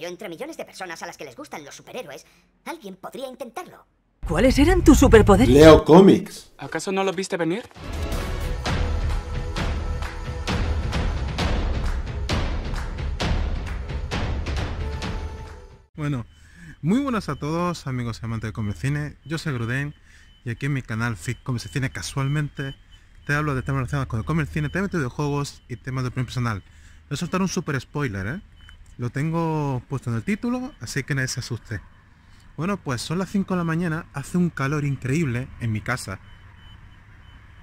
entre millones de personas a las que les gustan los superhéroes, alguien podría intentarlo. ¿Cuáles eran tus superpoderes? Leo cómics. ¿Acaso no los viste venir? Bueno, muy buenas a todos, amigos y amantes de Cine. Yo soy Gruden y aquí en mi canal Fit Cine, casualmente te hablo de temas relacionados con el cine, temas de videojuegos y temas de opinión personal. Voy a soltar un super spoiler, ¿eh? Lo tengo puesto en el título, así que nadie se asuste. Bueno, pues son las 5 de la mañana, hace un calor increíble en mi casa.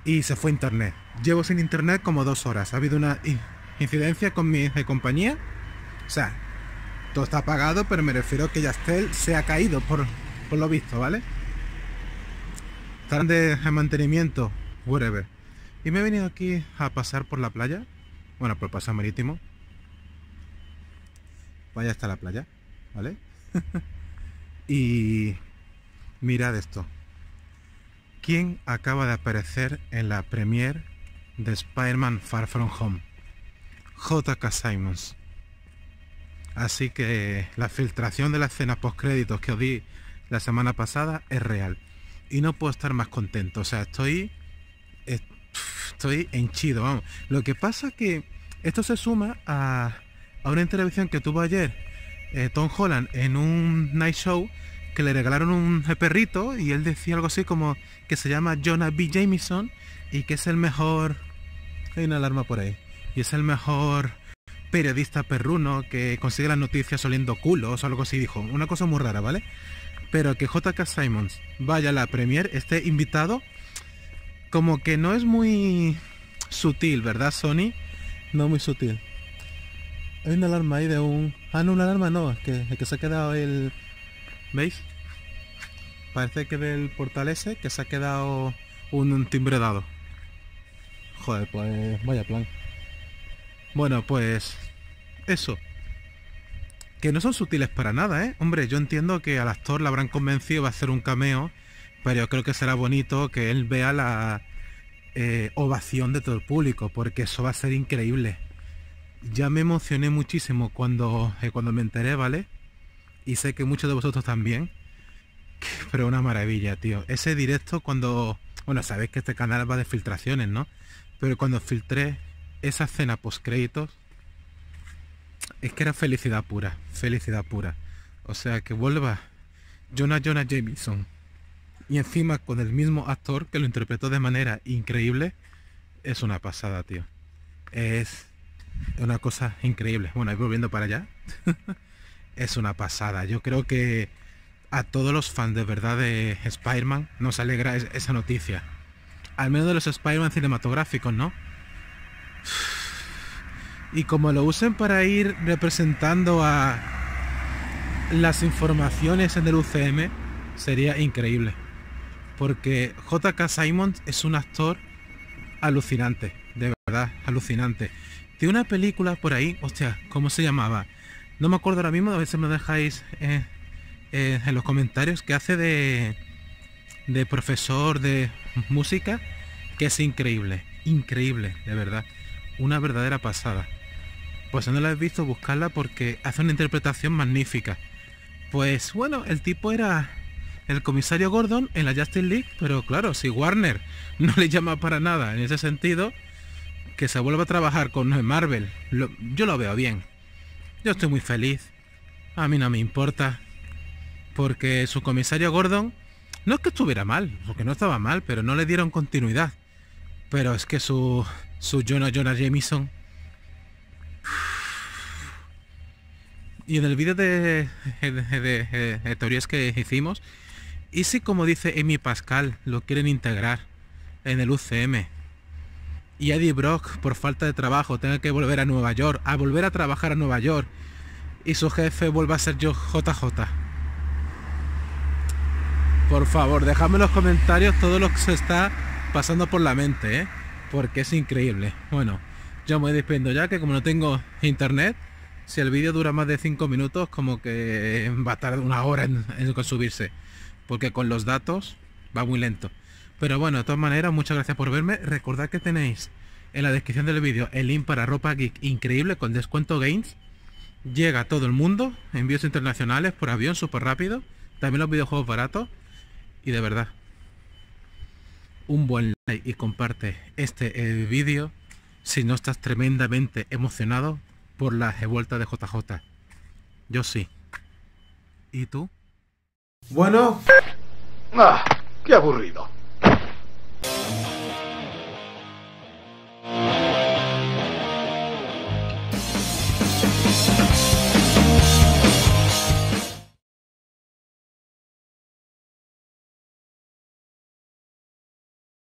Y se fue internet. Llevo sin internet como dos horas. Ha habido una incidencia con mi compañía. O sea, todo está apagado, pero me refiero a que Yastel se ha caído por, por lo visto, ¿vale? Están de mantenimiento, whatever. Y me he venido aquí a pasar por la playa. Bueno, por el marítimo vaya hasta la playa, ¿vale? y mirad esto. ¿Quién acaba de aparecer en la premiere de Spider-Man Far From Home? J.K. Simons. Así que la filtración de la escena post-créditos que os di la semana pasada es real. Y no puedo estar más contento. O sea, estoy. Estoy henchido, vamos. Lo que pasa que esto se suma a a una intervención que tuvo ayer eh, Tom Holland en un night show que le regalaron un perrito y él decía algo así como que se llama Jonah B. Jameson y que es el mejor... Hay una alarma por ahí. Y es el mejor periodista perruno que consigue las noticias oliendo culos o algo así, dijo. Una cosa muy rara, ¿vale? Pero que JK Simons vaya a la premier, esté invitado, como que no es muy sutil, ¿verdad, Sony? No muy sutil. Hay una alarma ahí de un... Ah, no, una alarma no, es que, que se ha quedado el... ¿Veis? Parece que del portal ese que se ha quedado un timbre dado. Joder, pues vaya plan. Bueno, pues eso. Que no son sutiles para nada, ¿eh? Hombre, yo entiendo que al actor la habrán convencido va a hacer un cameo, pero yo creo que será bonito que él vea la eh, ovación de todo el público, porque eso va a ser increíble ya me emocioné muchísimo cuando, eh, cuando me enteré, ¿vale? Y sé que muchos de vosotros también. Pero una maravilla, tío. Ese directo cuando... Bueno, sabéis que este canal va de filtraciones, ¿no? Pero cuando filtré esa escena post créditos, es que era felicidad pura, felicidad pura. O sea, que vuelva Jonah Jonah Jameson. Y encima con el mismo actor que lo interpretó de manera increíble, es una pasada, tío. Es una cosa increíble. Bueno, ahí volviendo para allá. es una pasada. Yo creo que a todos los fans de verdad de Spider-Man nos alegra esa noticia. Al menos de los Spider-Man cinematográficos, ¿no? Y como lo usen para ir representando a las informaciones en el UCM, sería increíble. Porque JK Simon es un actor alucinante, de verdad, alucinante de una película por ahí, hostia, ¿cómo se llamaba? No me acuerdo ahora mismo, a si me lo dejáis eh, eh, en los comentarios, que hace de, de profesor de música, que es increíble, increíble, de verdad, una verdadera pasada. Pues si no la he visto, buscarla porque hace una interpretación magnífica. Pues bueno, el tipo era el comisario Gordon en la Justice League, pero claro, si Warner no le llama para nada en ese sentido, que se vuelva a trabajar con Marvel, yo lo veo bien. Yo estoy muy feliz. A mí no me importa. Porque su comisario Gordon no es que estuviera mal, porque no estaba mal, pero no le dieron continuidad. Pero es que su, su Jonah Jonah Jameson... Y en el vídeo de, de, teorías que hicimos, y si como dice Emmy Pascal, lo quieren integrar en el UCM, y Eddie Brock por falta de trabajo tenga que volver a Nueva York, a volver a trabajar a Nueva York y su jefe vuelva a ser yo JJ. Por favor, dejadme en los comentarios todo lo que se está pasando por la mente, ¿eh? porque es increíble. Bueno, yo me despido ya que como no tengo internet, si el vídeo dura más de 5 minutos, como que va a tardar una hora en subirse, porque con los datos va muy lento. Pero bueno, de todas maneras, muchas gracias por verme. Recordad que tenéis en la descripción del vídeo el link para ropa geek increíble con descuento gains. Llega a todo el mundo, envíos internacionales por avión súper rápido, también los videojuegos baratos y de verdad. Un buen like y comparte este eh, vídeo si no estás tremendamente emocionado por la revuelta de JJ. Yo sí. ¿Y tú? Bueno. Ah, qué aburrido.